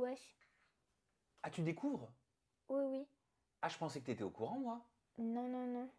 Wesh. Ah, tu découvres Oui, oui. Ah, je pensais que tu étais au courant, moi. Non, non, non.